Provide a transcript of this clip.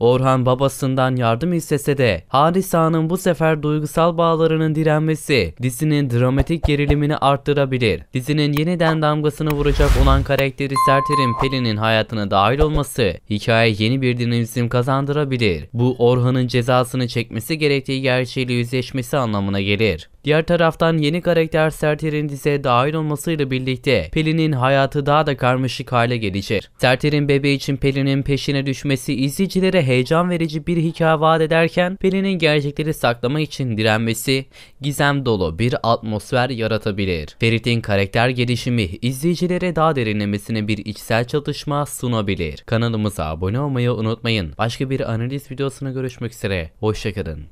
Orhan babasından yardım istese de Harisa'nın bu sefer duygusal bağlarının direnmesi dizinin dramatik gerilimini arttırabilir. Dizinin yeniden damgasını vuracak olan karakteri Serter'in Pelin'in hayatına dahil olması hikaye yeni bir dinamizm kazandırabilir. Bu Orhan'ın cezasını çekmesi gerektiği gerçeğiyle yüzleşmesi anlamına gelir. Diğer taraftan yeni karakter Serter'in dize dahil olmasıyla birlikte Pelin'in hayatı daha da karmaşık hale gelecek. Serter'in bebeği için Pelin'in peşine düşmesi izleyicilere heyecan verici bir hikaye vaat ederken Pelin'in gerçekleri saklama için direnmesi gizem dolu bir atmosfer yaratabilir. Ferit'in karakter gelişimi izleyicilere daha derinlemesine bir içsel çatışma sunabilir. Kanalımıza abone olmayı unutmayın. Başka bir analiz videosuna görüşmek üzere. Hoşçakalın.